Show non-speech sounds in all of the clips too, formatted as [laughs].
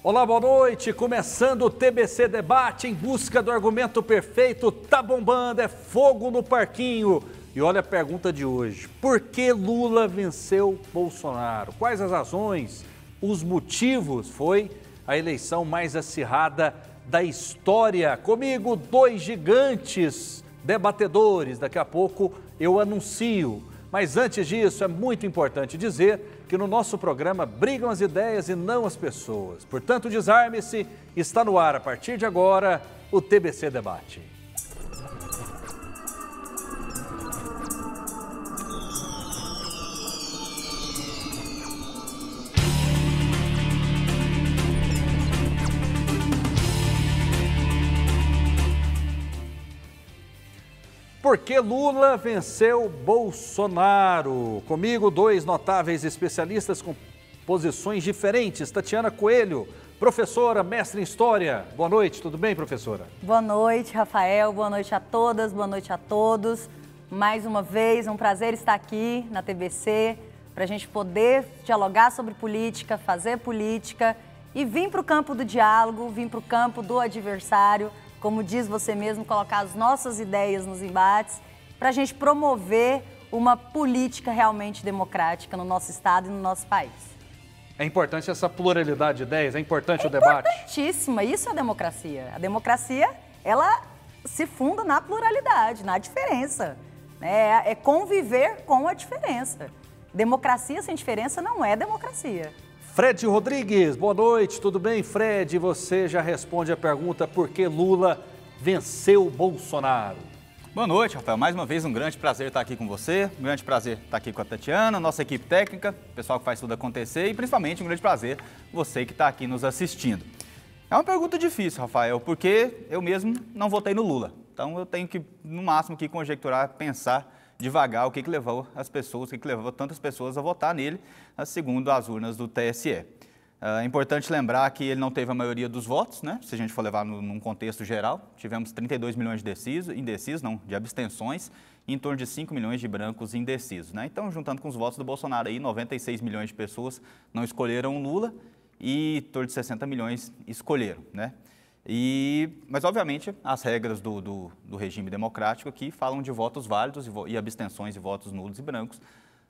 Olá, boa noite. Começando o TBC Debate em busca do argumento perfeito. Tá bombando, é fogo no parquinho. E olha a pergunta de hoje: por que Lula venceu Bolsonaro? Quais as razões? Os motivos? Foi a eleição mais acirrada da história. Comigo, dois gigantes debatedores. Daqui a pouco eu anuncio. Mas antes disso, é muito importante dizer que no nosso programa brigam as ideias e não as pessoas. Portanto, desarme-se. Está no ar a partir de agora o TBC Debate. Porque Lula venceu Bolsonaro? Comigo, dois notáveis especialistas com posições diferentes. Tatiana Coelho, professora, mestre em História. Boa noite, tudo bem, professora? Boa noite, Rafael. Boa noite a todas, boa noite a todos. Mais uma vez, um prazer estar aqui na TBC para a gente poder dialogar sobre política, fazer política e vir para o campo do diálogo, vir para o campo do adversário como diz você mesmo, colocar as nossas ideias nos embates, para a gente promover uma política realmente democrática no nosso estado e no nosso país. É importante essa pluralidade de ideias, é importante é o debate. Importantíssima, isso é a democracia. A democracia, ela se funda na pluralidade, na diferença. É, é conviver com a diferença. Democracia sem diferença não é democracia. Fred Rodrigues, boa noite, tudo bem? Fred, você já responde a pergunta por que Lula venceu Bolsonaro. Boa noite, Rafael. Mais uma vez, um grande prazer estar aqui com você, um grande prazer estar aqui com a Tatiana, nossa equipe técnica, o pessoal que faz tudo acontecer e principalmente um grande prazer você que está aqui nos assistindo. É uma pergunta difícil, Rafael, porque eu mesmo não votei no Lula. Então eu tenho que, no máximo, que conjecturar, pensar devagar o que, que levou as pessoas, o que, que levou tantas pessoas a votar nele, né, segundo as urnas do TSE. Ah, é importante lembrar que ele não teve a maioria dos votos, né? se a gente for levar no, num contexto geral. Tivemos 32 milhões de decisos, indecisos, não, de abstenções, e em torno de 5 milhões de brancos indecisos. Né? Então, juntando com os votos do Bolsonaro, aí, 96 milhões de pessoas não escolheram Lula e em torno de 60 milhões escolheram. Né? E, mas, obviamente, as regras do, do, do regime democrático aqui falam de votos válidos e, e, abstenções e votos nulos e brancos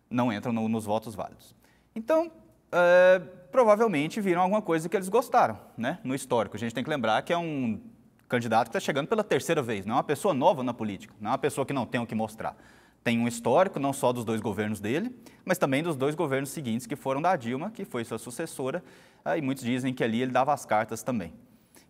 não entram no, nos votos válidos. Então, é, provavelmente viram alguma coisa que eles gostaram né, no histórico. A gente tem que lembrar que é um candidato que está chegando pela terceira vez, não é uma pessoa nova na política, não é uma pessoa que não tem o que mostrar. Tem um histórico não só dos dois governos dele, mas também dos dois governos seguintes que foram da Dilma, que foi sua sucessora, ah, e muitos dizem que ali ele dava as cartas também.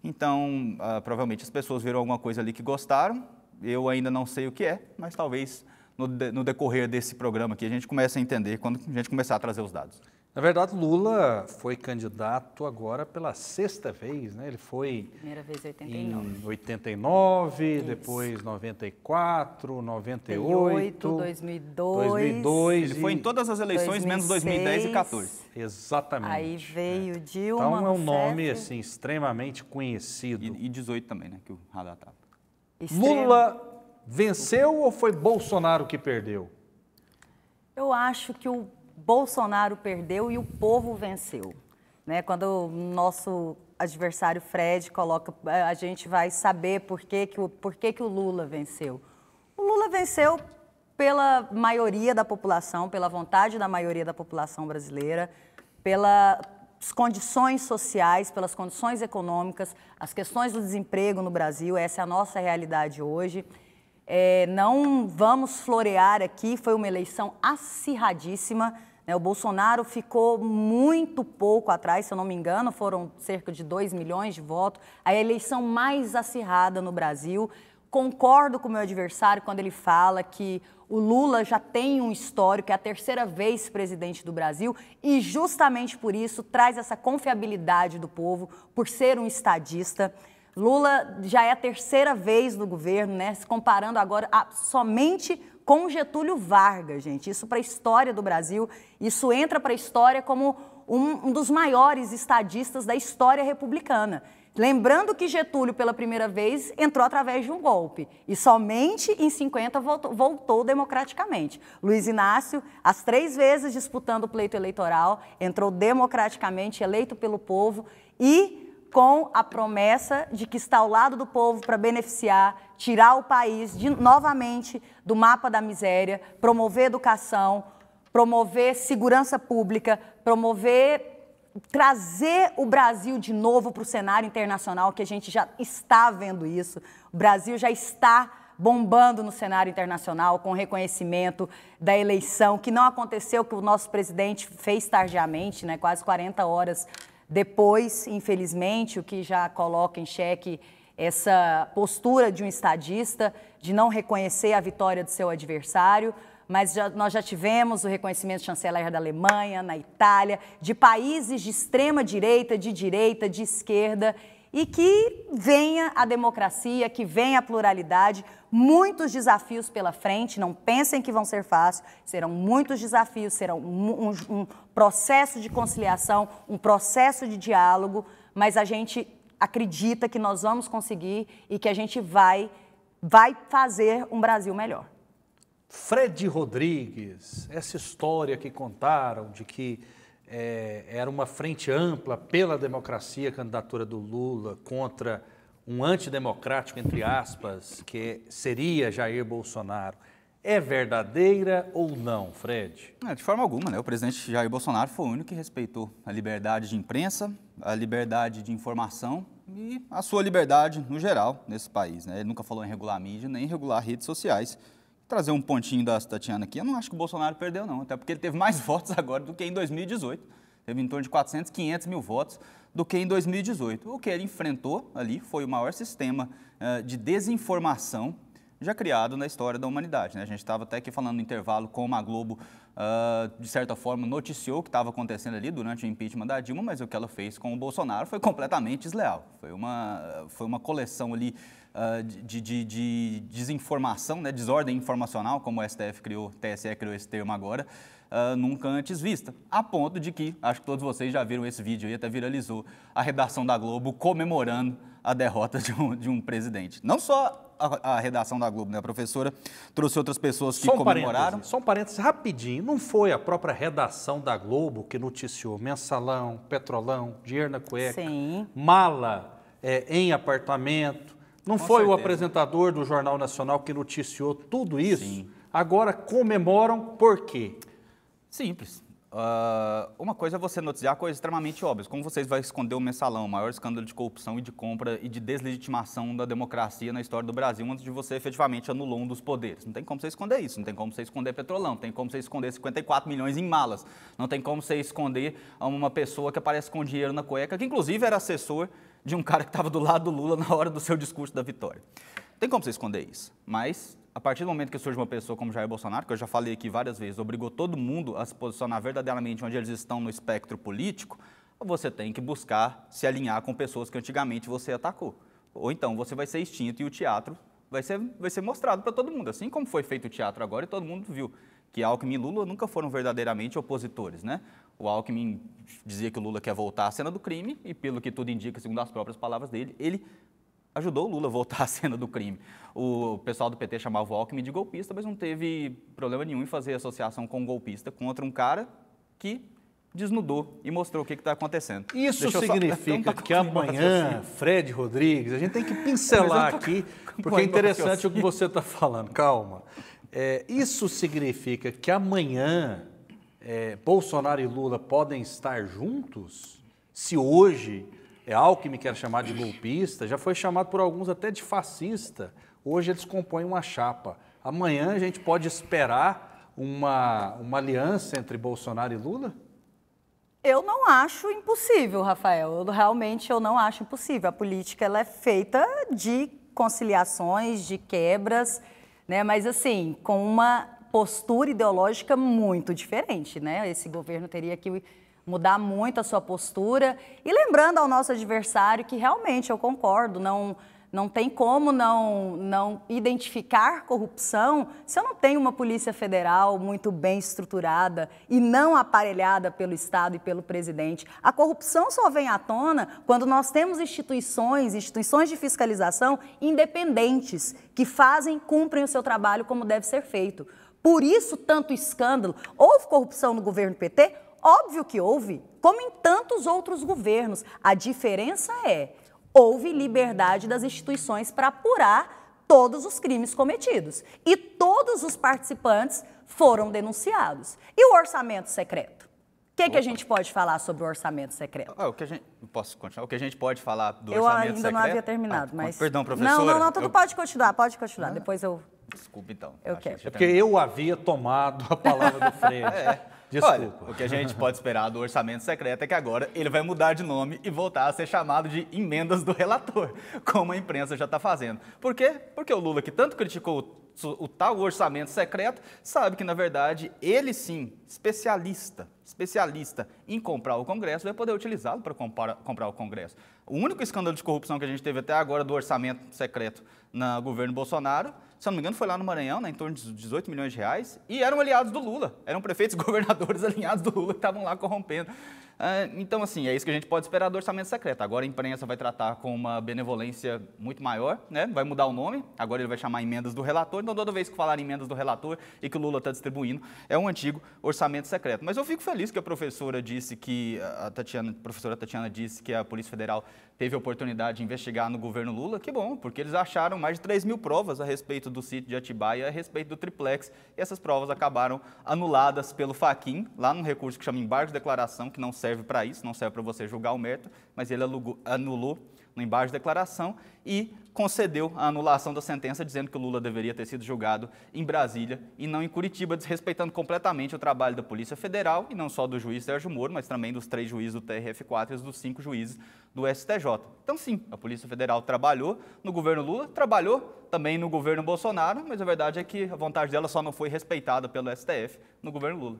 Então, ah, provavelmente as pessoas viram alguma coisa ali que gostaram. Eu ainda não sei o que é, mas talvez no, de, no decorrer desse programa aqui a gente comece a entender quando a gente começar a trazer os dados. Na verdade, Lula foi candidato agora pela sexta vez, né? Ele foi primeira vez 89. em 89, Isso. depois 94, 98, 98 2002, 2002. Ele foi em todas as eleições 2006, menos 2010 e 14. Exatamente. Aí veio né? Dilma. Então é um nome assim extremamente conhecido. E, e 18 também, né? Que o radar tava. Lula venceu ou foi Bolsonaro que perdeu? Eu acho que o Bolsonaro perdeu e o povo venceu. Né? Quando o nosso adversário Fred coloca, eh, a gente vai saber por que, que, o, por que, que o Lula venceu. O Lula venceu pela maioria da população, pela vontade da maioria da população brasileira, pelas condições sociais, pelas condições econômicas, as questões do desemprego no Brasil, essa é a nossa realidade hoje. É, não vamos florear aqui, foi uma eleição acirradíssima. Né, o Bolsonaro ficou muito pouco atrás, se eu não me engano, foram cerca de 2 milhões de votos. A eleição mais acirrada no Brasil. Concordo com o meu adversário quando ele fala que o Lula já tem um histórico, é a terceira vez presidente do Brasil e justamente por isso traz essa confiabilidade do povo, por ser um estadista. Lula já é a terceira vez no governo, né? Se comparando agora a, somente com Getúlio Vargas, gente. Isso para a história do Brasil, isso entra para a história como um, um dos maiores estadistas da história republicana. Lembrando que Getúlio, pela primeira vez, entrou através de um golpe e somente em 50 voltou, voltou, democraticamente. Luiz Inácio, as três vezes disputando o pleito eleitoral, entrou democraticamente, eleito pelo povo e com a promessa de que está ao lado do povo para beneficiar, tirar o país de, novamente do mapa da miséria, promover educação, promover segurança pública, promover trazer o Brasil de novo para o cenário internacional, que a gente já está vendo isso. O Brasil já está bombando no cenário internacional com reconhecimento da eleição, que não aconteceu, que o nosso presidente fez tardiamente, né, quase 40 horas depois, infelizmente, o que já coloca em xeque essa postura de um estadista de não reconhecer a vitória do seu adversário, mas já, nós já tivemos o reconhecimento chanceler da Alemanha, na Itália, de países de extrema direita, de direita, de esquerda, e que venha a democracia, que venha a pluralidade. Muitos desafios pela frente, não pensem que vão ser fáceis, serão muitos desafios, será um, um, um processo de conciliação, um processo de diálogo, mas a gente acredita que nós vamos conseguir e que a gente vai, vai fazer um Brasil melhor. Fred Rodrigues, essa história que contaram de que é, era uma frente ampla pela democracia, candidatura do Lula contra um antidemocrático, entre aspas, que seria Jair Bolsonaro. É verdadeira ou não, Fred? É, de forma alguma, né? O presidente Jair Bolsonaro foi o único que respeitou a liberdade de imprensa, a liberdade de informação e a sua liberdade no geral nesse país. Né? Ele nunca falou em regular mídia nem regular redes sociais trazer um pontinho da Tatiana aqui, eu não acho que o Bolsonaro perdeu, não, até porque ele teve mais [laughs] votos agora do que em 2018. Teve em torno de 400, 500 mil votos do que em 2018. O que ele enfrentou ali foi o maior sistema uh, de desinformação já criado na história da humanidade. Né? A gente estava até aqui falando no intervalo com a Globo, uh, de certa forma, noticiou o que estava acontecendo ali durante o impeachment da Dilma, mas o que ela fez com o Bolsonaro foi completamente desleal. Foi uma, foi uma coleção ali uh, de, de, de, desinformação, né, desordem informacional, como o STF criou, TSE criou esse termo agora, uh, nunca antes vista. A ponto de que, acho que todos vocês já viram esse vídeo e até viralizou, a redação da Globo comemorando a derrota de um, de um presidente. Não só a, a, redação da Globo, né, a professora? Trouxe outras pessoas que só um comemoraram. Só um parênteses rapidinho. Não foi a própria redação da Globo que noticiou mensalão, petrolão, dinheiro na cueca, Sim. mala é, em apartamento, não Com foi certeza. o apresentador do Jornal Nacional que noticiou tudo isso? Sim. Agora comemoram por quê? Simples. Uh, uma coisa é você noticiar coisas extremamente óbvias, como vocês vão esconder o mensalão, o maior escândalo de corrupção e de compra e de deslegitimação da democracia na história do Brasil, antes de você efetivamente anulou um dos poderes. Não tem como você esconder isso, não tem como você esconder petrolão, não tem como você esconder 54 milhões em malas, não tem como você esconder uma pessoa que aparece com dinheiro na cueca, que inclusive era assessor de um cara que estava do lado do Lula na hora do seu discurso da vitória. Não tem como você esconder isso, mas a partir do momento que surge uma pessoa como Jair Bolsonaro, que eu já falei aqui várias vezes, obrigou todo mundo a se posicionar verdadeiramente onde eles estão no espectro político, você tem que buscar se alinhar com pessoas que antigamente você atacou. Ou então você vai ser extinto e o teatro vai ser, vai ser mostrado para todo mundo, assim como foi feito o teatro agora e todo mundo viu que Alckmin e Lula nunca foram verdadeiramente opositores, né? O Alckmin dizia que o Lula quer voltar à cena do crime e, pelo que tudo indica, segundo as próprias palavras dele, ele ajudou o Lula a voltar [laughs] à cena do crime. O pessoal do PT chamava o Alckmin de golpista, mas não teve problema nenhum em fazer associação com um golpista contra um cara que desnudou e mostrou o que está acontecendo. Isso Deixa [laughs] significa só... que amanhã, Fred Rodrigues, a gente tem que [laughs] pincelar tô... aqui, porque é interessante o que você está falando. Calma. É, isso significa que amanhã é, Bolsonaro e Lula podem estar juntos? Se hoje é algo que me quer chamar de golpista, já foi chamado por alguns até de fascista. Hoje eles compõem uma chapa. Amanhã a gente pode esperar uma, uma aliança entre Bolsonaro e Lula? Eu não acho impossível, Rafael. Eu, realmente eu não acho impossível. A política ela é feita de conciliações, de quebras, né? mas assim, com uma postura ideológica muito diferente, né? Esse governo teria que mudar muito a sua postura. E lembrando ao nosso adversário que realmente eu concordo, não não tem como não, não identificar corrupção se eu não tenho uma Polícia Federal muito bem estruturada e não aparelhada pelo Estado e pelo presidente. A corrupção só vem à tona quando nós temos instituições, instituições de fiscalização independentes, que fazem, cumprem o seu trabalho como deve ser feito. Por isso tanto escândalo. Houve corrupção no governo PT? Óbvio que houve, como em tantos outros governos. A diferença é, houve liberdade das instituições para apurar todos os crimes cometidos. E todos os participantes foram denunciados. E o orçamento secreto? O que, que a gente pode falar sobre o orçamento secreto? Ah, o que a gente, posso continuar? O que a gente pode falar do eu orçamento secreto? Eu ainda não havia terminado, ah, mas... Perdão, professora. Não, não, não, tudo eu... pode continuar, pode continuar, ah. depois eu Desculpa, então. Eu quero. É porque eu havia tomado a palavra do Freire. [laughs] é. Desculpa. Olha, o que a gente pode esperar do orçamento secreto é que agora ele vai mudar de nome e voltar a ser chamado de emendas do relator, como a imprensa já está fazendo. Por quê? Porque o Lula, que tanto criticou o, o tal orçamento secreto, sabe que, na verdade, ele sim, especialista, especialista em comprar o Congresso, vai poder utilizá-lo para comprar, comprar o Congresso. O único escândalo de corrupção que a gente teve até agora do orçamento secreto no governo Bolsonaro se não me engano, foi lá no Maranhão, né, em torno de 18 milhões de reais, e eram aliados do Lula, eram prefeitos e [laughs] governadores alinhados do Lula que estavam lá corrompendo. Ah, então, assim, é isso que a gente pode esperar do orçamento secreto. Agora a imprensa vai tratar com uma benevolência muito maior, né? vai mudar o nome, agora ele vai chamar emendas do relator. Então, toda vez que falar em emendas do relator e que o Lula está distribuindo, é um antigo orçamento secreto. Mas eu fico feliz que a professora disse que, a, Tatiana, a professora Tatiana disse que a Polícia Federal teve a oportunidade de investigar no governo Lula. Que bom, porque eles acharam mais de 3 mil provas a respeito do sítio de Atibaia, a respeito do triplex, e essas provas acabaram anuladas pelo Faquim, lá num recurso que chama embargo de declaração, que não serve serve para isso, não serve para você julgar o mérito, mas ele alugou, anulou no embaixo da declaração e concedeu a anulação da sentença, dizendo que o Lula deveria ter sido julgado em Brasília e não em Curitiba, desrespeitando completamente o trabalho da Polícia Federal e não só do juiz Sérgio Moro, mas também dos três juízes do TRF4 e dos cinco juízes do STJ. Então, sim, a Polícia Federal trabalhou no governo Lula, trabalhou também no governo Bolsonaro, mas a verdade é que a vontade dela só não foi respeitada pelo STF no governo Lula.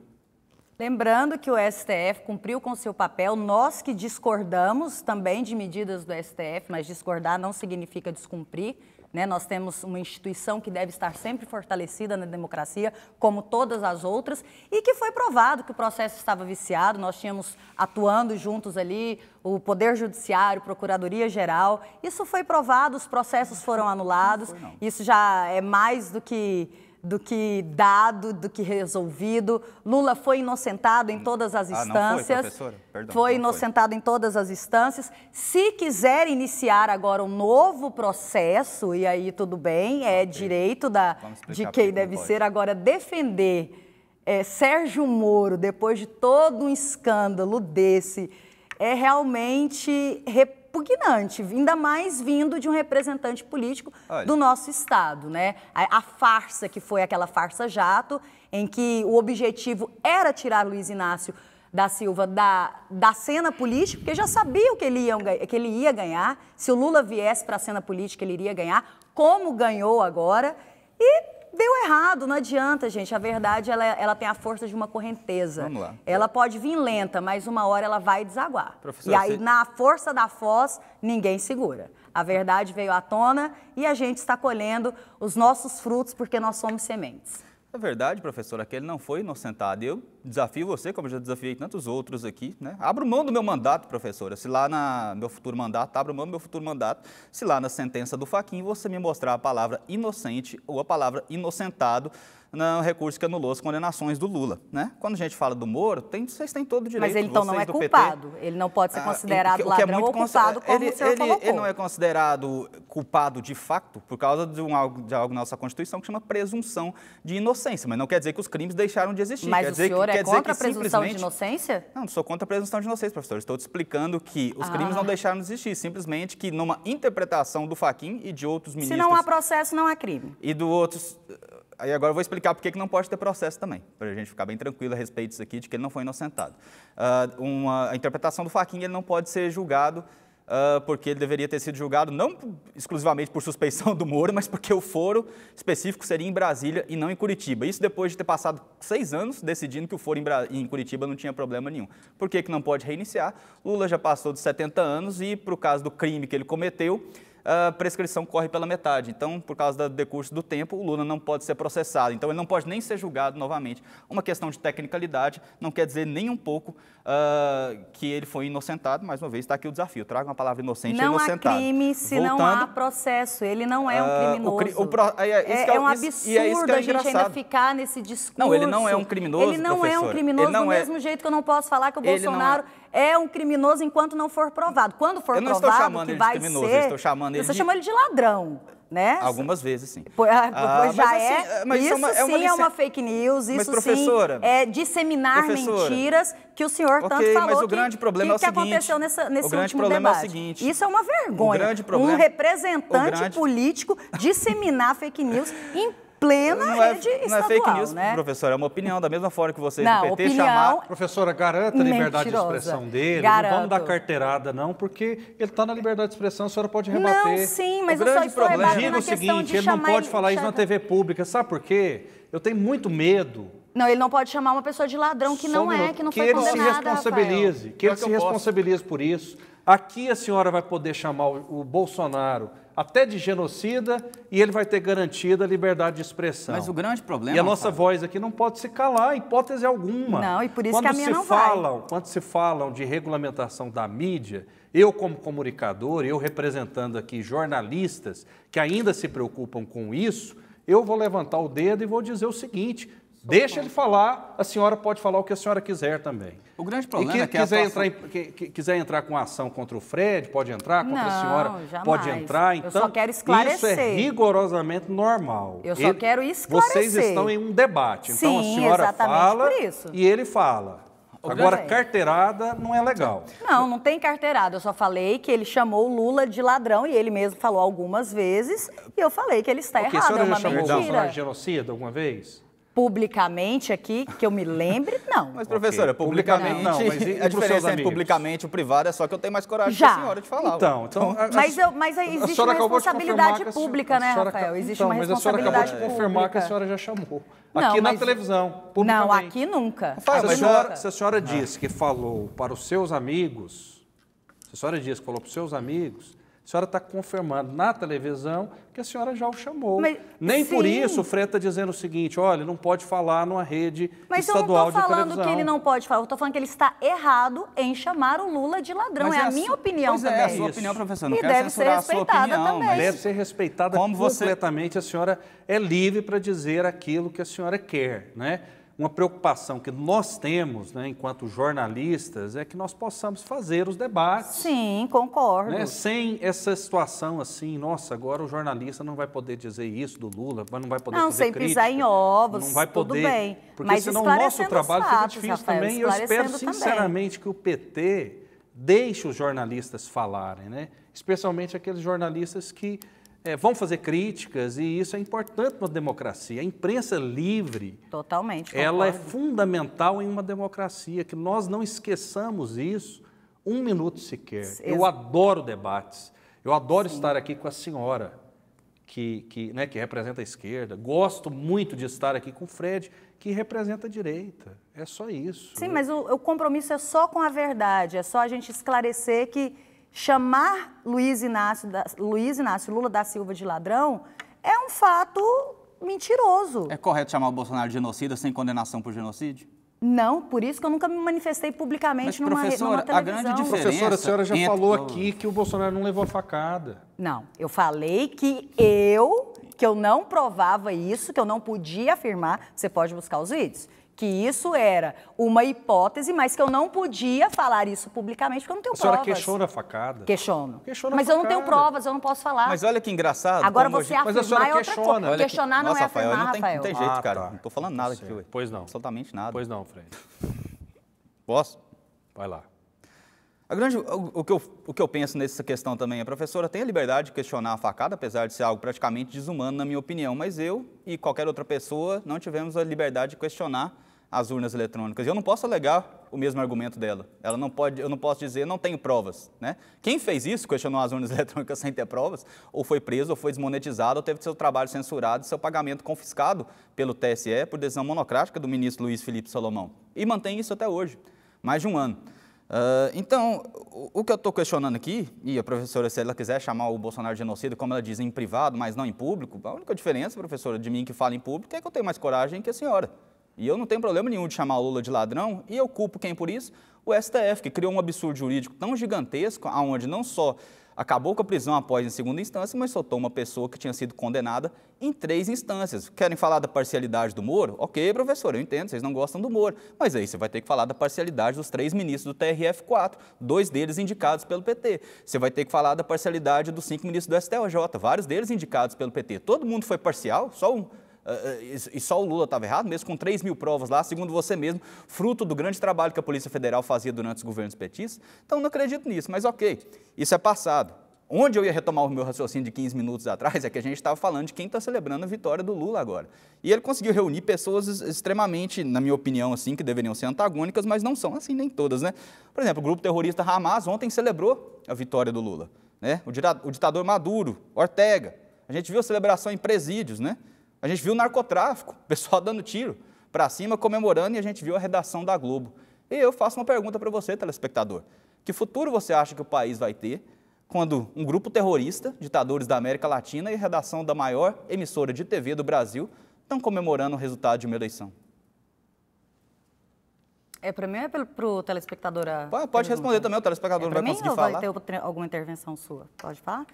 Lembrando que o STF cumpriu com seu papel, nós que discordamos também de medidas do STF, mas discordar não significa descumprir. Né? Nós temos uma instituição que deve estar sempre fortalecida na democracia, como todas as outras, e que foi provado que o processo estava viciado, nós tínhamos atuando juntos ali o Poder Judiciário, Procuradoria Geral. Isso foi provado, os processos foram anulados. Não foi, não. Isso já é mais do que do que dado, do que resolvido. Lula foi inocentado em hum. todas as ah, instâncias. Ah, foi, Perdão, foi inocentado foi. em todas as instâncias. Se quiser iniciar agora um novo processo, e aí tudo bem, é okay. direito da, de quem deve pode. ser agora defender é, Sérgio Moro, depois de todo um escândalo desse, é realmente repugnante, ainda mais vindo de um representante político Olha. do nosso Estado. Né? A, a, farsa que foi aquela farsa jato, em que o objetivo era tirar Luiz Inácio da Silva da, da cena política, porque já sabia que ele, ia, que ele ia ganhar, se o Lula viesse para a cena política, ele iria ganhar, como ganhou agora, e deu errado, não adianta, gente. A verdade, ela, é, ela tem a força de uma correnteza. Vamos lá. Ela pode vir lenta, mas uma hora ela vai desaguar. e aí, você... na força da foz, ninguém segura. A verdade veio à tona e a gente está colhendo os nossos frutos porque nós somos sementes. É verdade, professora, que ele não foi inocentado. Eu desafio você, como já desafiei tantos outros aqui, né? Abro mão do meu mandato, professora. Se lá no meu futuro mandato, abro mão do meu futuro mandato, se lá na sentença do Faquin você me mostrar a palavra inocente ou a palavra inocentado, no recurso que anulou é as condenações do Lula. Né? Quando a gente fala do Moro, tem, vocês têm todo o direito. Mas ele então não é culpado. PT, ele não pode ser ah, considerado ah, o que, é ladrão é ou culpado, como ele, o senhor ele, colocou. Ele não é considerado culpado de facto por causa de, um, de algo na nossa Constituição que chama presunção de inocência. Mas não quer dizer que os crimes deixaram de existir. Mas quer o dizer senhor que, é contra a presunção de inocência? Não, não sou contra a presunção de inocência, professor. Estou te explicando que os ah. crimes não deixaram de existir. Simplesmente que numa interpretação do Faquim e de outros ministros... Se não há processo, não há crime. E do outros Aí agora eu vou explicar por que não pode ter processo também, para a gente ficar bem tranquilo a respeito disso aqui, de que ele não foi inocentado. Uh, uma, a interpretação do Faquinha, ele não pode ser julgado Uh, porque ele deveria ter sido julgado não exclusivamente por suspeição do Moro, mas porque o foro específico seria em Brasília e não em Curitiba. Isso depois de ter passado seis anos decidindo que o foro em, Bra em Curitiba não tinha problema nenhum. Por que, que não pode reiniciar? Lula já passou de 70 anos e, para o caso do crime que ele cometeu, a prescrição corre pela metade. Então, por causa do decurso do tempo, o Lula não pode ser processado. Então, ele não pode nem ser julgado novamente. Uma questão de tecnicalidade não quer dizer nem um pouco uh, que ele foi inocentado. Mais uma vez, está aqui o desafio. Traga uma palavra inocente não e inocentado. Não há crime se Voltando, não há processo. Ele não é um criminoso. Uh, o, o, é, é, é, é, um absurdo é a gente ainda ficar nesse discurso. Não, ele não é um criminoso, Ele não é um criminoso do mesmo jeito que eu não posso falar que o ele Bolsonaro é um criminoso enquanto não for provado. Quando for eu não provado, estou chamando que ele vai de criminoso, ser... Eu estou chamando você de... chamou ele de ladrão. Né? Algumas vezes, sim. Ah, ah, pois, ah, já mas, assim, é. Ah, mas isso, é uma, é uma sim é uma fake news, isso mas, professora, sim é disseminar professora, mentiras que o senhor tanto okay, falou mas o que, grande problema é que, é o que seguinte, aconteceu nessa, nesse o grande problema debate. É o seguinte, isso é uma vergonha. grande problema, um representante grande... político disseminar fake news em plena não é, estadual, Não é fake news, né? professora, é uma opinião, da mesma forma que vocês não, do PT opinião... Professora, garanta a liberdade Mentirosa. de expressão dele, Garanto. não vamos dar carteirada não, porque ele está na liberdade de expressão, a senhora pode rebater. Não, sim, mas o eu grande só é problema é o seguinte, ele não pode falar isso na TV pública, sabe por quê? Eu tenho muito medo não, ele não pode chamar uma pessoa de ladrão que não um é, que não que foi condenada. Que ele se responsabilize, Rafael. que ele se responsabilize por isso. Aqui a senhora vai poder chamar o, o Bolsonaro até de genocida, e ele vai ter garantida a liberdade de expressão. Mas o grande problema. E a nossa voz aqui não pode se calar, hipótese alguma. Não, e por isso quando que a minha se não falam, vai. Quando se falam de regulamentação da mídia, eu, como comunicador, eu representando aqui jornalistas que ainda se preocupam com isso, eu vou levantar o dedo e vou dizer o seguinte: Deixa ele falar, a senhora pode falar o que a senhora quiser também. O grande problema e é que, é que quiser, atuação... entrar que, que, quiser entrar com ação contra o Fred, pode entrar, contra não, a senhora jamais. pode entrar. Então, Eu só então, quero esclarecer. Isso é rigorosamente normal. Eu só ele, quero esclarecer. Vocês estão em um debate. Então Sim, a senhora fala e ele fala. Agora, é. carteirada não é legal. Não, não tem carteirada. Eu só falei que ele chamou o Lula de ladrão e ele mesmo falou algumas vezes. E eu falei que ele está okay, errado. A senhora é já mentira. chamou o Lula de genocida alguma vez? Publicamente aqui, que eu me lembre, [laughs] não. Mas, professora, okay. publicamente. Não, mas a diferença entre publicamente e o privado é só que eu tenho mais coragem Já. que a senhora de falar. Então, então. mas, eu, mas né, existe uma responsabilidade pública, né, senhora, Rafael? Existe então, uma responsabilidade pública. Mas a senhora acabou de confirmar pública. que a senhora já chamou. Aqui não, na mas... televisão, Não, aqui nunca. Rafael, se, a senhora, se a senhora disse que falou para os seus amigos, se a senhora disse que falou para os seus amigos, a senhora está confirmando na televisão que a senhora já o chamou. Mas, Nem sim. por isso o Freire está dizendo o seguinte: olha, não pode falar numa rede Mas estadual de televisão. Mas eu não estou falando que ele não pode falar, eu estou falando que ele está errado em chamar o Lula de ladrão. É, é, a minha opinião pois é, também. É, a sua opinião, professor. Não e quero deve ser respeitada opinião, também. Deve ser respeitada Como completamente. Você... A senhora é livre para dizer aquilo que a senhora quer, né? uma preocupação que nós temos, né, enquanto jornalistas, é que nós possamos fazer os debates. Sim, concordo. Né, sem essa situação assim, nossa, agora o jornalista não vai poder dizer isso do Lula, não vai poder não, fazer crítica. Não, sem pisar em ovos, não vai poder, tudo bem. Porque mas senão o nosso trabalho fatos, fica difícil Rafael, também. Eu espero sinceramente também. que o PT deixe os jornalistas falarem, né? especialmente aqueles jornalistas que é, vão fazer críticas e isso é importante para uma democracia. A imprensa livre, totalmente, concordo. ela é fundamental em uma democracia que nós não esqueçamos isso um minuto sequer. Ex Eu adoro debates. Eu adoro Sim. estar aqui com a senhora que, que, né, que representa a esquerda. Gosto muito de estar aqui com o Fred que representa a direita. É só isso. Sim, né? mas o, o compromisso é só com a verdade. É só a gente esclarecer que chamar Luiz Inácio, da, Luiz Inácio Lula da Silva de ladrão é um fato mentiroso. É correto chamar o Bolsonaro de genocida sem condenação por genocídio? Não, por isso que eu nunca me manifestei publicamente Mas, numa, professora, numa a grande diferença... Professora, a senhora já entre... falou aqui que o Bolsonaro não levou a facada. Não, eu falei que eu, que eu não provava isso, que eu não podia afirmar, você pode buscar os vídeos, que isso era uma hipótese, mas que eu não podia falar isso publicamente porque eu não tenho provas. A senhora questiona a facada? Questiono. mas facada. eu não tenho provas, eu não posso falar. Mas olha que engraçado. Agora você afirmar mas a senhora é questiona. Questionar que... não Nossa, é afirmar, Rafael. Não tem, Não tem jeito, ah, cara. Tá. Não estou falando nada aqui. Pois não. Absolutamente nada. Pois não, Fred. Posso? Vai lá. A grande, o, o, que eu, o que eu penso nessa questão também, a é, professora tem a liberdade de questionar a facada, apesar de ser algo praticamente desumano, na minha opinião, mas eu e qualquer outra pessoa não tivemos a liberdade de questionar as urnas eletrônicas. Eu não posso alegar o mesmo argumento dela. Ela não pode, eu não posso dizer, não tenho provas. Né? Quem fez isso, questionou as urnas [laughs] eletrônicas sem ter provas, ou foi preso, ou foi desmonetizado, ou teve seu trabalho censurado, seu pagamento confiscado pelo TSE por decisão monocrática do ministro Luiz Felipe Solomão. E mantém isso até hoje, mais de um ano. Uh, então, o, o, que eu estou questionando aqui, e a professora, se ela quiser chamar o Bolsonaro de genocida, como ela diz, em privado, mas não em público, a única diferença, professora, de mim que fala em público é que eu tenho mais coragem que a senhora. E eu não tenho problema nenhum de chamar o Lula de ladrão, e eu culpo quem por isso? O STF, que criou um absurdo jurídico tão gigantesco, aonde não só acabou com a prisão após em segunda instância, mas soltou uma pessoa que tinha sido condenada em três instâncias. Querem falar da parcialidade do Moro? Ok, professor, eu entendo, vocês não gostam do Moro. Mas aí você vai ter que falar da parcialidade dos três ministros do TRF4, dois deles indicados pelo PT. Você vai ter que falar da parcialidade dos cinco ministros do STJ, vários deles indicados pelo PT. Todo mundo foi parcial? Só um. Ah, ah, e só o Lula estava errado mesmo, com 3 mil provas lá, segundo você mesmo, fruto do grande trabalho que a Polícia Federal fazia durante os governos petistas. Então, não acredito nisso, mas ok, isso é passado. Onde eu ia retomar o meu raciocínio de 15 minutos atrás é que a gente estava falando de quem está celebrando a vitória do Lula agora. E ele conseguiu reunir pessoas extremamente, na minha opinião, assim, que deveriam ser antagônicas, mas não são assim nem todas, né? Por exemplo, o grupo terrorista Hamas ontem celebrou a vitória do Lula, né? O ditador Maduro, Ortega, a gente viu a celebração em presídios, né? A gente viu o narcotráfico, o pessoal [laughs] dando tiro para cima, comemorando, e a gente viu a redação da Globo. E eu faço uma pergunta para você, telespectador: que futuro você acha que o país vai ter quando um grupo terrorista, ditadores da América Latina e a redação da maior emissora de TV do Brasil estão comemorando o resultado de uma eleição? É para mim ou é para o telespectador? pode responder também, o telespectador é vai mim, conseguir falar. Vai ter outra, alguma intervenção sua? Pode falar?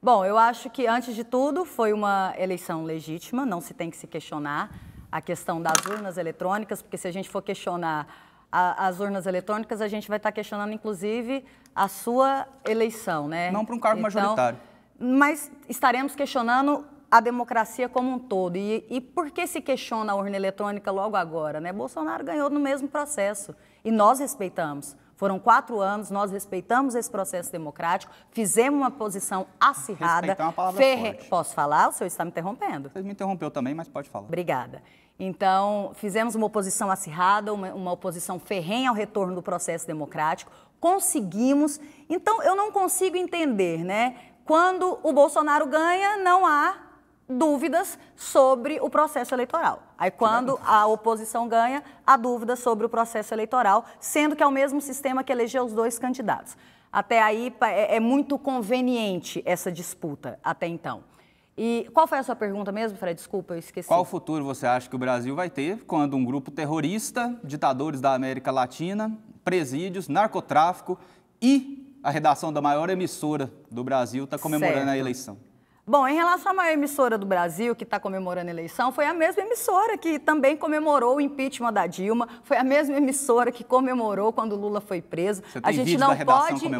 Bom, eu acho que, antes de tudo, foi uma eleição legítima, não se tem que se questionar a questão das urnas eletrônicas, porque se a gente for questionar a, as urnas eletrônicas, a gente vai estar tá questionando, inclusive, a sua eleição, né? Não para um cargo então, majoritário. Mas estaremos questionando a democracia como um todo. E, e por que se questiona a urna eletrônica logo agora? Né? Bolsonaro ganhou no mesmo processo e nós respeitamos. Foram quatro anos, nós respeitamos esse processo democrático, fizemos uma posição acirrada. Respeitar é uma palavra ferre... forte. Posso falar? O senhor está me interrompendo. Você me interrompeu também, mas pode falar. Obrigada. Então, fizemos uma oposição acirrada, uma, uma oposição ferrenha ao retorno do processo democrático. Conseguimos. Então, eu não consigo entender, né? Quando o Bolsonaro ganha, não há dúvidas sobre o processo eleitoral. Aí, quando a oposição ganha, há dúvidas sobre o processo eleitoral, sendo que é o mesmo sistema que elegeu os dois candidatos. Até aí é, é muito conveniente essa disputa, até então. E qual foi a sua pergunta mesmo, Fred? Desculpa, eu esqueci. Qual futuro você acha que o Brasil vai ter quando um grupo terrorista, ditadores da América Latina, presídios, narcotráfico e a redação da maior emissora do Brasil está comemorando certo. a eleição? Bom, em relação à maior emissora do Brasil que está comemorando a eleição, foi a mesma emissora que também comemorou o impeachment da Dilma, foi a mesma emissora que comemorou quando Lula foi preso. A gente, pode, a gente não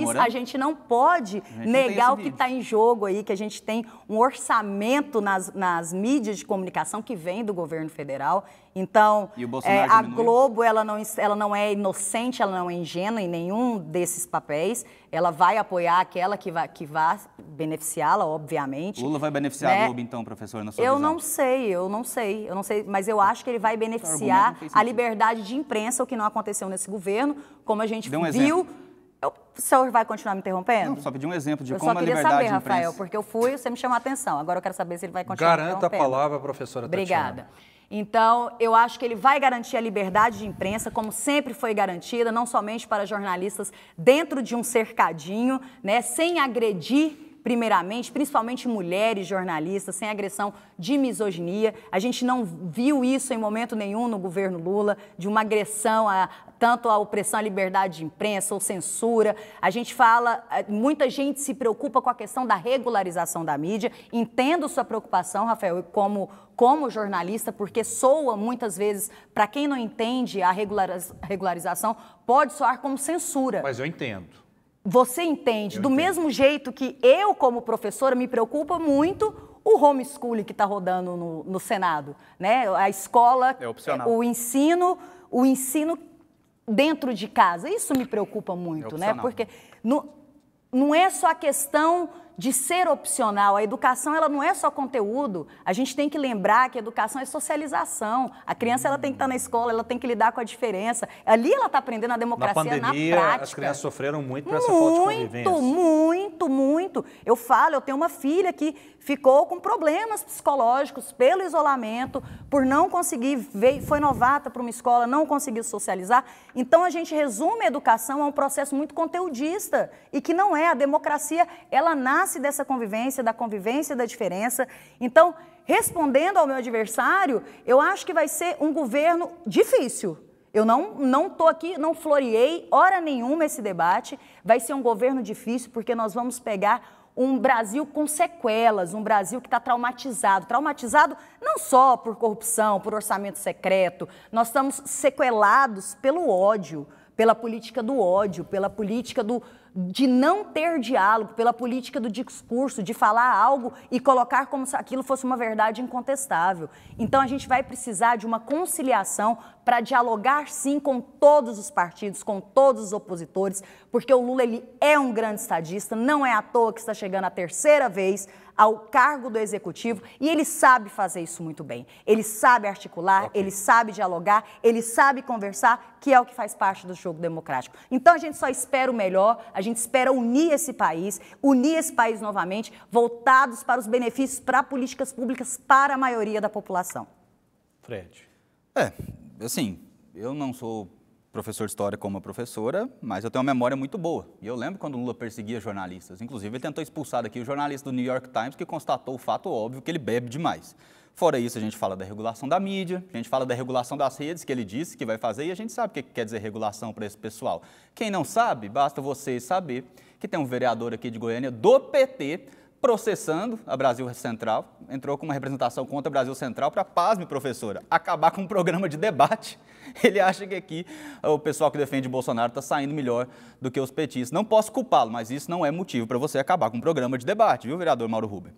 pode, a gente não pode negar o que está em jogo aí, que a gente tem um orçamento nas, nas mídias de comunicação que vem do governo federal então, é, a Globo ela não, ela não é inocente, ela não é ingênua em nenhum desses papéis. Ela vai apoiar aquela que vai, que vai beneficiá-la, obviamente. Lula vai beneficiar né? a Globo, então, professor, na sua Eu visão. não sei, eu não sei, eu não sei, mas eu acho que ele vai beneficiar a liberdade de imprensa, o que não aconteceu nesse governo, como a gente um viu. Eu, o senhor vai continuar me interrompendo? Não, só pedi um exemplo de eu como a liberdade saber, de imprensa... Eu só queria saber, Rafael, porque eu fui e você me chamou a atenção. Agora eu quero saber se ele vai continuar Garanta me interrompendo. Garanta a palavra, professora Obrigada. Tatiana. Obrigada. Então, eu acho que ele vai garantir a liberdade de imprensa, como sempre foi garantida, não somente para jornalistas dentro de um cercadinho, né, sem agredir primeiramente, principalmente mulheres jornalistas, sem agressão de misoginia. A gente não viu isso em momento nenhum no governo Lula, de uma agressão a, tanto à opressão à liberdade de imprensa ou censura. A gente fala, eh, muita gente se preocupa com a questão da regularização da mídia. Entendo sua preocupação, Rafael, como como jornalista, porque soa muitas vezes, para quem não entende a regularização, pode soar como censura. Mas eu entendo. Você entende? Eu do entendo. mesmo jeito que eu, como professora, me preocupa muito o homeschooling que está rodando no, no, Senado, né? A escola, é o ensino, o ensino dentro de casa. Isso me preocupa muito, é né? Porque no, não é só a questão de ser opcional. A educação ela não é só conteúdo. A gente tem que lembrar que a educação é socialização. A criança ela tem que estar na escola, ela tem que lidar com a diferença. Ali ela está aprendendo a democracia na, pandemia, na prática. As crianças sofreram muito por essa muito, falta de convivência. Muito, muito, muito. Eu falo, eu tenho uma filha que ficou com problemas psicológicos pelo isolamento, por não conseguir, veio, foi novata para uma escola, não conseguiu socializar. Então a gente resume a educação a um processo muito conteudista e que não é. A democracia, ela nasce dessa convivência, da convivência, da diferença. Então, respondendo ao meu adversário, eu acho que vai ser um governo difícil. Eu não não tô aqui, não floreei hora nenhuma esse debate. Vai ser um governo difícil porque nós vamos pegar um Brasil com sequelas, um Brasil que está traumatizado. Traumatizado não só por corrupção, por orçamento secreto, nós estamos sequelados pelo ódio, pela política do ódio, pela política do, de não ter diálogo, pela política do discurso, de falar algo e colocar como se aquilo fosse uma verdade incontestável. Então a gente vai precisar de uma conciliação para dialogar sim com todos os partidos, com todos os opositores, porque o Lula ele é um grande estadista, não é à toa que está chegando a terceira vez ao cargo do executivo e ele sabe fazer isso muito bem. Ele sabe articular, okay. ele sabe dialogar, ele sabe conversar, que é o que faz parte do jogo democrático. Então a gente só espera o melhor, a gente espera unir esse país, unir esse país novamente, voltados para os benefícios para políticas públicas para a maioria da população. Fred. É, assim, eu não sou professor de história como a professora, mas eu tenho uma memória muito boa. E eu lembro quando o Lula perseguia jornalistas. Inclusive, ele tentou expulsar daqui o jornalista do New York Times que constatou o fato óbvio que ele bebe demais. Fora isso, a gente fala da regulação da mídia, a gente fala da regulação das redes que ele disse que vai fazer e a gente sabe o que quer dizer regulação para esse pessoal. Quem não sabe, basta vocês saber que tem um vereador aqui de Goiânia do PT processando a Brasil Central, entrou com uma representação contra a Brasil Central para, pasme, professora, acabar com um programa de debate. [laughs] Ele acha que aqui o pessoal que defende Bolsonaro está saindo melhor do que os petistas. Não posso culpá-lo, mas isso não é motivo para você acabar com um programa de debate, viu, vereador Mauro Rubem?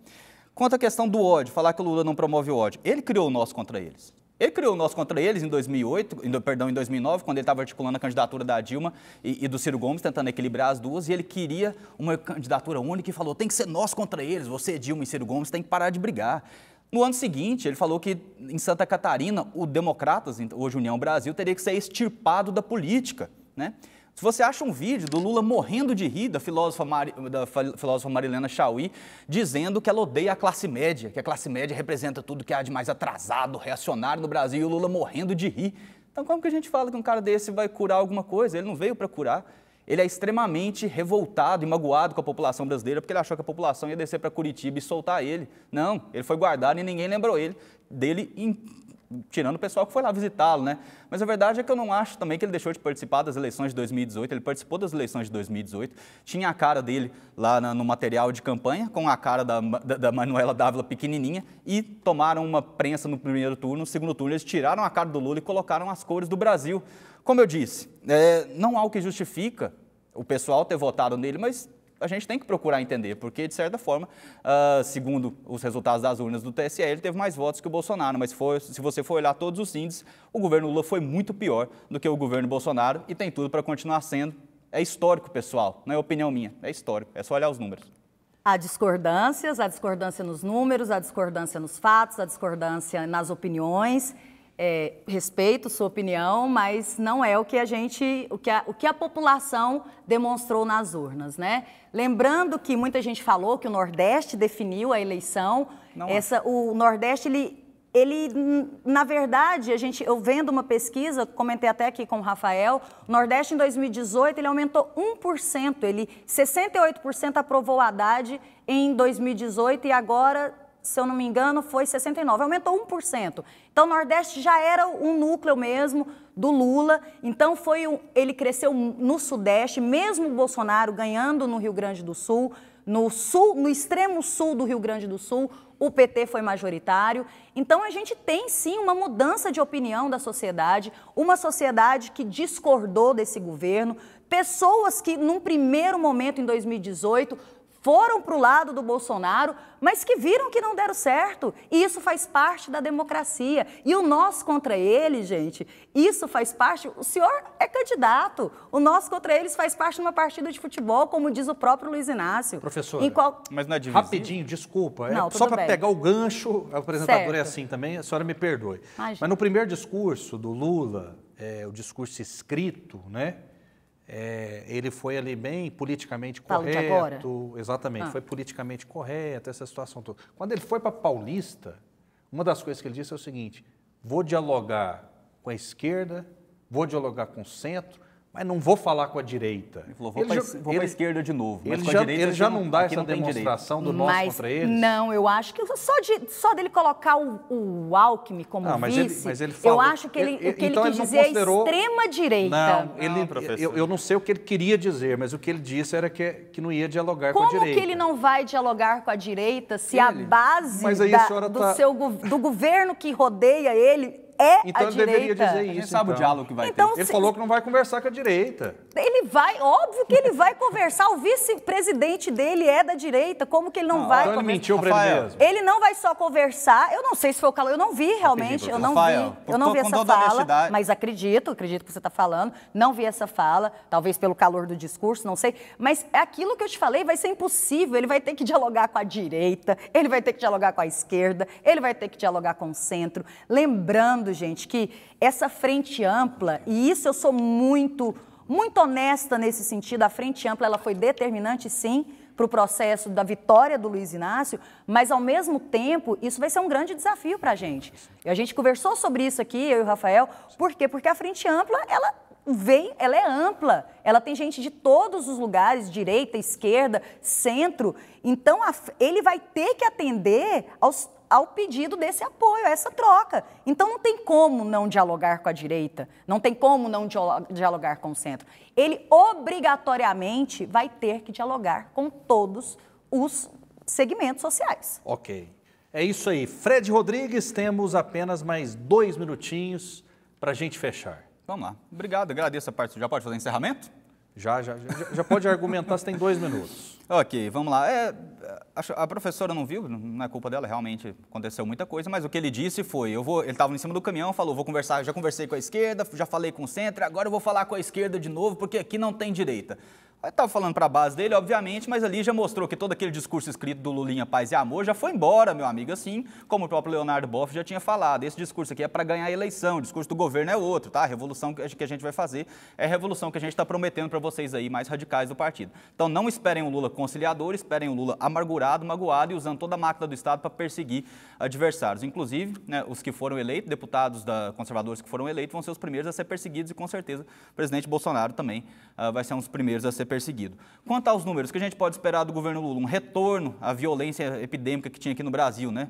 Quanto à questão do ódio, falar que o Lula não promove o ódio, ele criou o nosso contra eles. Ele criou o nosso contra eles em 2008, em, perdão, em 2009, quando ele estava articulando a candidatura da Dilma e, e, do Ciro Gomes, tentando equilibrar as duas, e ele queria uma candidatura única e falou: tem que ser nós contra eles, você, Dilma e Ciro Gomes, tem que parar de brigar. No ano seguinte, ele falou que em Santa Catarina, o Democratas, hoje União Brasil, teria que ser extirpado da política. Né? Se você acha um vídeo do Lula morrendo de rir da filósofa, Mari, da filósofa Marilena Chauí dizendo que ela odeia a classe média, que a classe média representa tudo que há de mais atrasado, reacionário no Brasil, e o Lula morrendo de rir. Então como que a gente fala que um cara desse vai curar alguma coisa? Ele não veio para curar. Ele é extremamente revoltado e magoado com a população brasileira porque ele achou que a população ia descer para Curitiba e soltar ele. Não, ele foi guardado e ninguém lembrou ele dele em tirando o pessoal que foi lá visitá-lo, né? Mas a verdade é que eu não acho também que ele deixou de participar das eleições de 2018. Ele participou das eleições de 2018, tinha a cara dele lá no material de campanha, com a cara da, da, da Manuela Dávila pequenininha, e tomaram uma prensa no primeiro turno. No segundo turno, eles tiraram a cara do Lula e colocaram as cores do Brasil. Como eu disse, é, não há o que justifica o pessoal ter votado nele, mas a gente tem que procurar entender, porque, de certa forma, uh, segundo os resultados das urnas do TSE, ele teve mais votos que o Bolsonaro, mas foi, se você for olhar todos os índices, o governo Lula foi muito pior do que o governo Bolsonaro e tem tudo para continuar sendo. É histórico, pessoal, não é opinião minha, é histórico, é só olhar os números. Há discordâncias, há discordância nos números, há discordância nos fatos, há discordância nas opiniões é, respeito sua opinião, mas não é o que a gente, o que a, o que a população demonstrou nas urnas, né? Lembrando que muita gente falou que o Nordeste definiu a eleição. Não é. Essa, é. o Nordeste ele ele, na verdade, a gente, eu vendo uma pesquisa, comentei até aqui com o Rafael, o Nordeste em 2018 ele aumentou 1%, ele 68% aprovou Haddad em 2018 e agora se eu não me engano, foi 69, aumentou 1%. Então, o Nordeste já era um núcleo mesmo do Lula, então foi um, ele cresceu no Sudeste, mesmo o Bolsonaro ganhando no Rio Grande do Sul, no sul, no extremo sul do Rio Grande do Sul, o PT foi majoritário. Então a gente tem sim uma mudança de opinião da sociedade, uma sociedade que discordou desse governo, pessoas que num primeiro momento em 2018 foram para o lado do Bolsonaro, mas que viram que não deram certo. E isso faz parte da democracia. E o nós contra ele, gente, isso faz parte. O senhor é candidato. O nós contra eles faz parte de uma partida de futebol, como diz o próprio Luiz Inácio. Professor, qual... mas na é Rapidinho, desculpa. É não, é, só para pegar o gancho, o apresentador é certo. é assim também, a senhora me perdoe. Imagina. Mas no primeiro discurso do Lula, é, o discurso escrito, né? É, ele foi ali bem politicamente Falo correto. Exatamente, ah. foi politicamente correto, essa situação toda. Quando ele foi para Paulista, uma das coisas que ele disse é o seguinte: vou dialogar com a esquerda, vou dialogar com o centro, mas não vou falar com a direita. Ele falou, vou para a esquerda de novo. Mas ele já, direita, ele já não, dá essa não demonstração do nosso contra eles? Não, eu acho que só, de, só dele colocar o, o Alckmin como não, mas vice, ele, mas ele falou, eu acho que ele, ele o que então ele quis dizer é considerou... é extrema-direita. Não, ele, não, eu, eu, não sei o que ele queria dizer, mas o que ele disse era que, que não ia dialogar como com a direita. Como que ele não vai dialogar com a direita se ele, a base da, do, tá... seu, do governo que rodeia ele é então a direita. Então ele deveria dizer isso. Quem sabe então. o diálogo que vai então, ter. Ele falou que não vai conversar com a direita. Ele vai, óbvio que ele vai conversar. O vice-presidente dele é da direita. Como que ele não ah, vai? conversar? ele mentiu para ele mesmo. Ele não vai só conversar. Eu não sei se foi o calor. Eu não vi realmente. Eu, não vi. Eu não vi essa fala. Mas acredito, acredito que você está falando. Não vi essa fala. Talvez pelo calor do discurso, não sei. Mas é aquilo que eu te falei vai ser impossível. Ele vai ter que dialogar com a direita. Ele vai ter que dialogar com a esquerda. Ele vai ter que dialogar com o centro. Lembrando, gente, que essa frente ampla e isso eu sou muito muito honesta nesse sentido. A Frente Ampla ela foi determinante, sim, para o processo da vitória do Luiz Inácio, mas ao mesmo tempo isso vai ser um grande desafio para a gente. E a gente conversou sobre isso aqui, eu e o Rafael, por quê? Porque a Frente Ampla, ela vem, ela é ampla, ela tem gente de todos os lugares, direita, esquerda, centro. Então a, ele vai ter que atender aos, ao pedido desse apoio, a essa troca. Então não tem como não dialogar com a direita, não tem como não dialogar com o centro. Ele obrigatoriamente vai ter que dialogar com todos os segmentos sociais. Ok. É isso aí. Fred Rodrigues, temos apenas mais dois minutinhos para a gente fechar. Vamos lá. Obrigado, agradeço a parte. Já pode fazer encerramento? Já, já, já, já pode argumentar, você tem dois minutos. Ok, vamos lá. É, a professora não viu, não é culpa dela, realmente aconteceu muita coisa, mas o que ele disse foi, eu vou, ele estava em cima do caminhão, falou, vou conversar, já conversei com a esquerda, já falei com o centro, agora eu vou falar com a esquerda de novo, porque aqui não tem direita. Ele estava falando para a base dele, obviamente, mas ali já mostrou que todo aquele discurso escrito do Lulinha Paz e Amor já foi embora, meu amigo, assim como o próprio Leonardo Boff já tinha falado. Esse discurso aqui é para ganhar a eleição, o discurso do governo é outro, tá? A revolução que a gente vai fazer é a revolução que a gente está prometendo para vocês aí, mais radicais do partido. Então não esperem o Lula conciliadores esperem o Lula amargurado, magoado e usando toda a máquina do Estado para perseguir adversários. Inclusive, né, os que foram eleitos, deputados da, conservadores que foram eleitos, vão ser os primeiros a ser perseguidos e, com certeza, o presidente Bolsonaro também uh, vai ser um dos primeiros a ser perseguido. Quanto aos números, o que a gente pode esperar do governo Lula? Um retorno à violência epidêmica que tinha aqui no Brasil, né?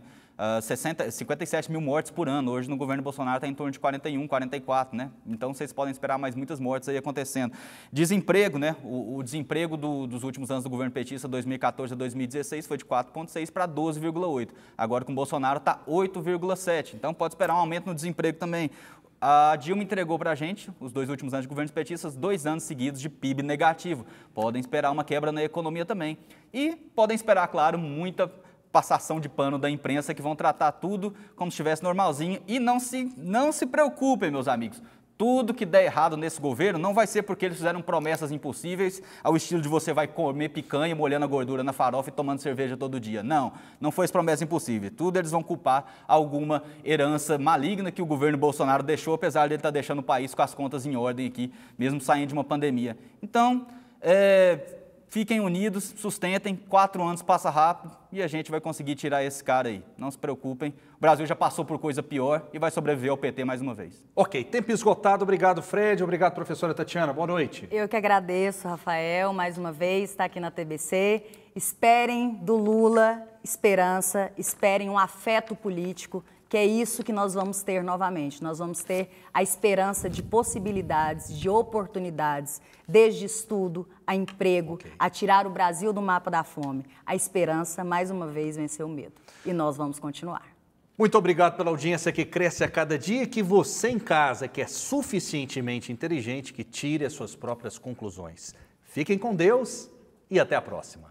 60, ah, 57 mil mortes por ano. Hoje, no governo Bolsonaro, está em torno de 41, 44, né? Então, vocês podem esperar mais muitas mortes aí acontecendo. Desemprego, né? O, o desemprego do, dos últimos anos do governo petista, 2014 a 2016, foi de 4,6 para 12,8. Agora, com Bolsonaro, está 8,7. Então, pode esperar um aumento no desemprego também. A Dilma entregou para a gente, os dois últimos anos de governos petistas, dois anos seguidos de PIB negativo. Podem esperar uma quebra na economia também. E podem esperar, claro, muita passação de pano da imprensa que vão tratar tudo como se estivesse normalzinho. E não se, não se preocupem, meus amigos. Tudo que der errado nesse governo não vai ser porque eles fizeram promessas impossíveis, ao estilo de você vai comer picanha, molhando a gordura na farofa e tomando cerveja todo dia. Não, não foi as promessas impossíveis. Tudo eles vão culpar alguma herança maligna que o governo Bolsonaro deixou, apesar de ele estar tá deixando o país com as contas em ordem aqui, mesmo saindo de uma pandemia. Então, é, Fiquem unidos, sustentem, quatro anos passa rápido e a gente vai conseguir tirar esse cara aí. Não se preocupem, o Brasil já passou por coisa pior e vai sobreviver ao PT mais uma vez. Ok, tempo esgotado. Obrigado, Fred. Obrigado, professora Tatiana. Boa noite. Eu que agradeço, Rafael, mais uma vez, estar tá aqui na TBC. Esperem do Lula esperança, esperem um afeto político que é isso que nós vamos ter novamente. Nós vamos ter a esperança de possibilidades, de oportunidades, desde estudo a emprego, okay. a tirar o Brasil do mapa da fome. A esperança, mais uma vez, venceu o medo. E nós vamos continuar. Muito obrigado pela audiência que cresce a cada dia que você em casa, que é suficientemente inteligente, que tire as suas próprias conclusões. Fiquem com Deus e até a próxima.